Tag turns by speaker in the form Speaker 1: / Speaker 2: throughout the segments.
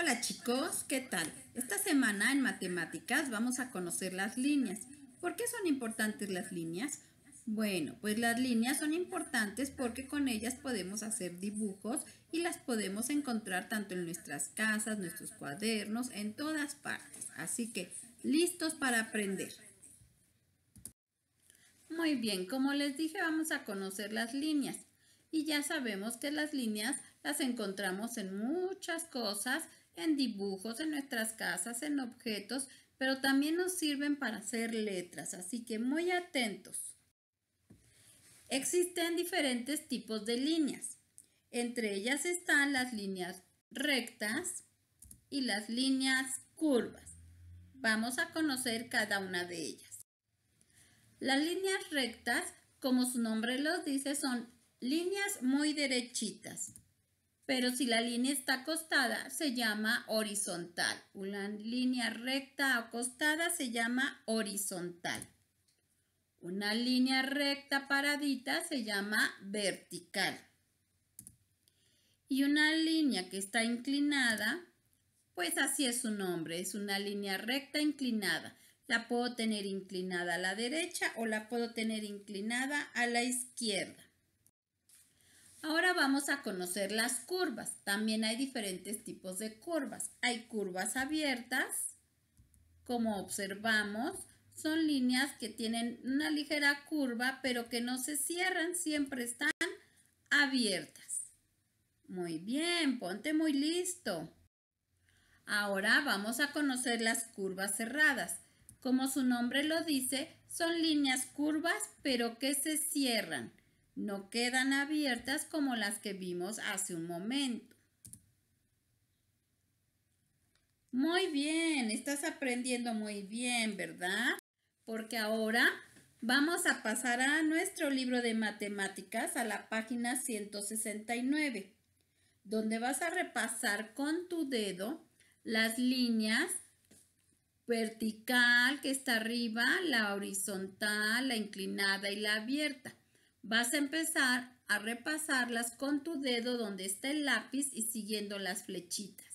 Speaker 1: Hola chicos, ¿qué tal? Esta semana en matemáticas vamos a conocer las líneas. ¿Por qué son importantes las líneas? Bueno, pues las líneas son importantes porque con ellas podemos hacer dibujos y las podemos encontrar tanto en nuestras casas, nuestros cuadernos, en todas partes. Así que, listos para aprender. Muy bien, como les dije, vamos a conocer las líneas. Y ya sabemos que las líneas las encontramos en muchas cosas en dibujos, en nuestras casas, en objetos, pero también nos sirven para hacer letras, así que muy atentos. Existen diferentes tipos de líneas. Entre ellas están las líneas rectas y las líneas curvas. Vamos a conocer cada una de ellas. Las líneas rectas, como su nombre los dice, son líneas muy derechitas. Pero si la línea está acostada, se llama horizontal. Una línea recta acostada se llama horizontal. Una línea recta paradita se llama vertical. Y una línea que está inclinada, pues así es su nombre, es una línea recta inclinada. La puedo tener inclinada a la derecha o la puedo tener inclinada a la izquierda. Ahora vamos a conocer las curvas. También hay diferentes tipos de curvas. Hay curvas abiertas, como observamos, son líneas que tienen una ligera curva, pero que no se cierran, siempre están abiertas. Muy bien, ponte muy listo. Ahora vamos a conocer las curvas cerradas. Como su nombre lo dice, son líneas curvas, pero que se cierran no quedan abiertas como las que vimos hace un momento. Muy bien, estás aprendiendo muy bien, ¿verdad? Porque ahora vamos a pasar a nuestro libro de matemáticas, a la página 169, donde vas a repasar con tu dedo las líneas vertical que está arriba, la horizontal, la inclinada y la abierta. Vas a empezar a repasarlas con tu dedo donde está el lápiz y siguiendo las flechitas.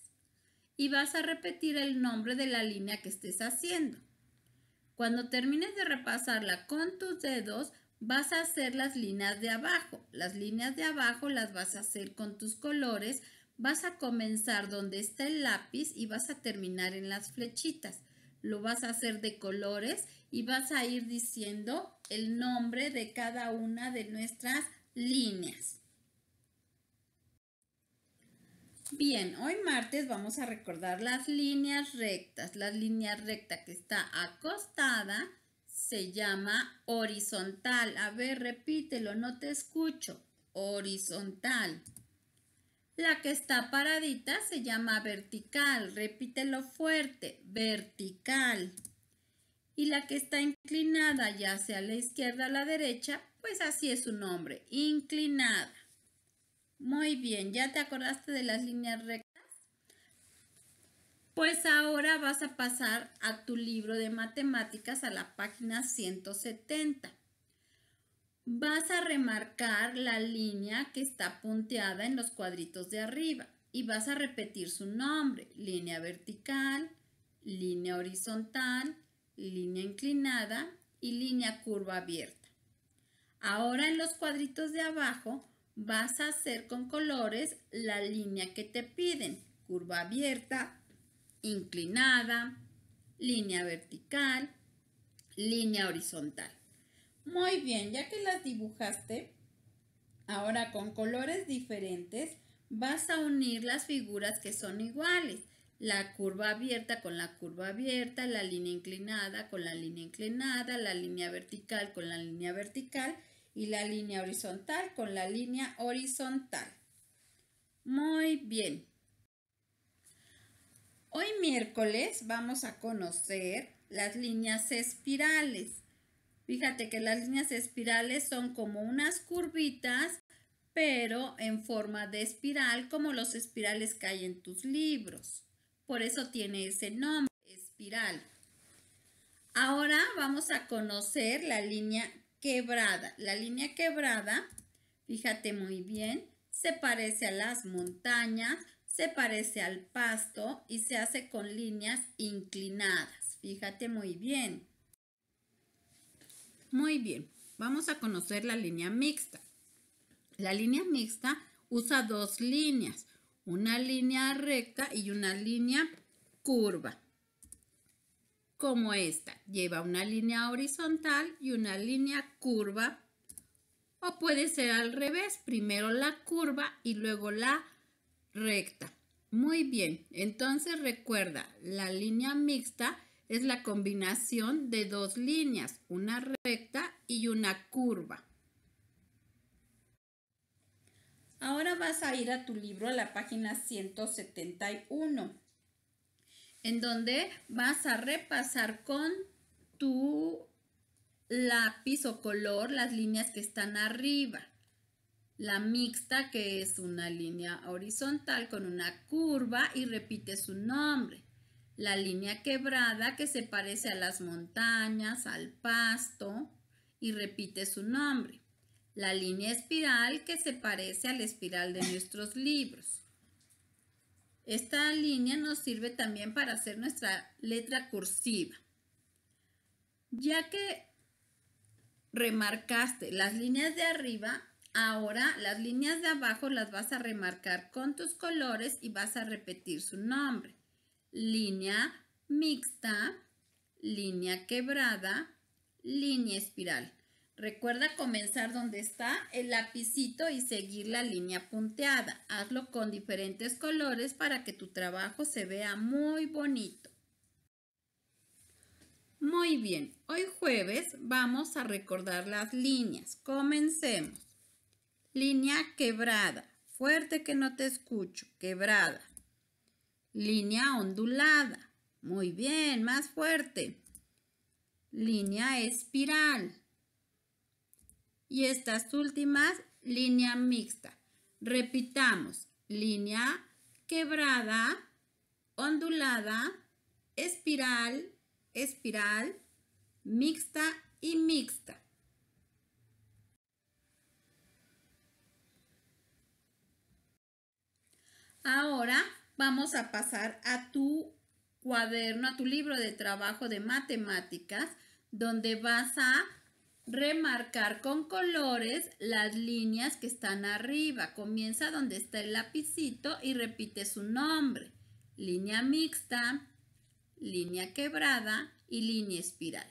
Speaker 1: Y vas a repetir el nombre de la línea que estés haciendo. Cuando termines de repasarla con tus dedos, vas a hacer las líneas de abajo. Las líneas de abajo las vas a hacer con tus colores. Vas a comenzar donde está el lápiz y vas a terminar en las flechitas. Lo vas a hacer de colores y vas a ir diciendo el nombre de cada una de nuestras líneas. Bien, hoy martes vamos a recordar las líneas rectas. La línea recta que está acostada se llama horizontal. A ver, repítelo, no te escucho. Horizontal. La que está paradita se llama vertical. Repítelo fuerte. Vertical y la que está inclinada ya sea a la izquierda o a la derecha, pues así es su nombre, inclinada. Muy bien, ¿ya te acordaste de las líneas rectas? Pues ahora vas a pasar a tu libro de matemáticas a la página 170. Vas a remarcar la línea que está punteada en los cuadritos de arriba y vas a repetir su nombre, línea vertical, línea horizontal, línea inclinada y línea curva abierta. Ahora en los cuadritos de abajo vas a hacer con colores la línea que te piden. Curva abierta, inclinada, línea vertical, línea horizontal. Muy bien, ya que las dibujaste, ahora con colores diferentes vas a unir las figuras que son iguales la curva abierta con la curva abierta, la línea inclinada con la línea inclinada, la línea vertical con la línea vertical y la línea horizontal con la línea horizontal. Muy bien. Hoy miércoles vamos a conocer las líneas espirales. Fíjate que las líneas espirales son como unas curvitas, pero en forma de espiral, como los espirales que hay en tus libros por eso tiene ese nombre, espiral. Ahora vamos a conocer la línea quebrada. La línea quebrada, fíjate muy bien, se parece a las montañas, se parece al pasto y se hace con líneas inclinadas. Fíjate muy bien. Muy bien, vamos a conocer la línea mixta. La línea mixta usa dos líneas una línea recta y una línea curva. Como esta, lleva una línea horizontal y una línea curva. O puede ser al revés, primero la curva y luego la recta. Muy bien, entonces recuerda, la línea mixta es la combinación de dos líneas, una recta y una curva. Ahora vas a ir a tu libro, a la página 171, en donde vas a repasar con tu lápiz o color las líneas que están arriba. La mixta, que es una línea horizontal con una curva y repite su nombre. La línea quebrada, que se parece a las montañas, al pasto y repite su nombre la línea espiral que se parece a la espiral de nuestros libros. Esta línea nos sirve también para hacer nuestra letra cursiva. Ya que remarcaste las líneas de arriba, ahora las líneas de abajo las vas a remarcar con tus colores y vas a repetir su nombre. Línea mixta, línea quebrada, línea espiral. Recuerda comenzar donde está el lapicito y seguir la línea punteada. Hazlo con diferentes colores para que tu trabajo se vea muy bonito. Muy bien, hoy jueves vamos a recordar las líneas. Comencemos. Línea quebrada. Fuerte que no te escucho. Quebrada. Línea ondulada. Muy bien, más fuerte. Línea espiral y estas últimas línea mixta. Repitamos, línea quebrada, ondulada, espiral, espiral, mixta y mixta. Ahora vamos a pasar a tu cuaderno, a tu libro de trabajo de matemáticas, donde vas a remarcar con colores las líneas que están arriba. Comienza donde está el lapicito y repite su nombre. Línea mixta, línea quebrada y línea espiral.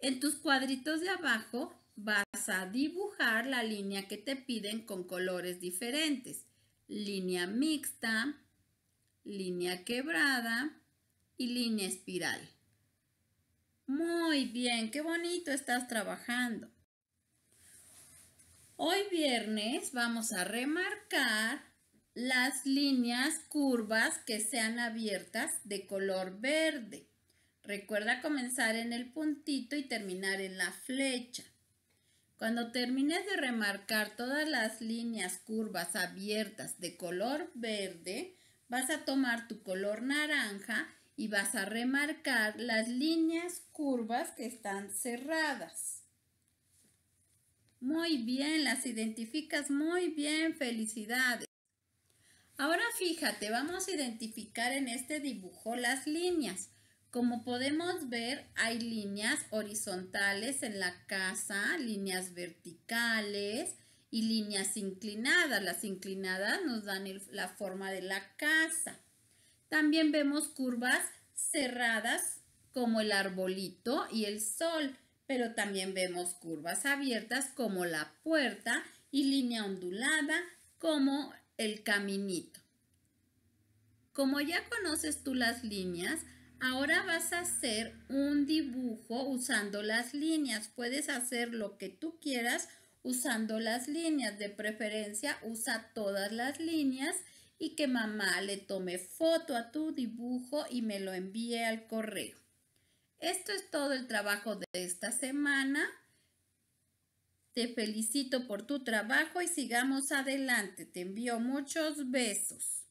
Speaker 1: En tus cuadritos de abajo vas a dibujar la línea que te piden con colores diferentes. Línea mixta, línea quebrada y línea espiral. Muy bien, qué bonito estás trabajando. Hoy viernes vamos a remarcar las líneas curvas que sean abiertas de color verde. Recuerda comenzar en el puntito y terminar en la flecha. Cuando termines de remarcar todas las líneas curvas abiertas de color verde, vas a tomar tu color naranja y vas a remarcar las líneas curvas que están cerradas. Muy bien, las identificas muy bien, felicidades. Ahora fíjate, vamos a identificar en este dibujo las líneas. Como podemos ver, hay líneas horizontales en la casa, líneas verticales y líneas inclinadas. Las inclinadas nos dan la forma de la casa. También vemos curvas cerradas como el arbolito y el sol, pero también vemos curvas abiertas como la puerta y línea ondulada como el caminito. Como ya conoces tú las líneas, ahora vas a hacer un dibujo usando las líneas. Puedes hacer lo que tú quieras usando las líneas. De preferencia, usa todas las líneas y que mamá le tome foto a tu dibujo y me lo envíe al correo. Esto es todo el trabajo de esta semana. Te felicito por tu trabajo y sigamos adelante. Te envío muchos besos.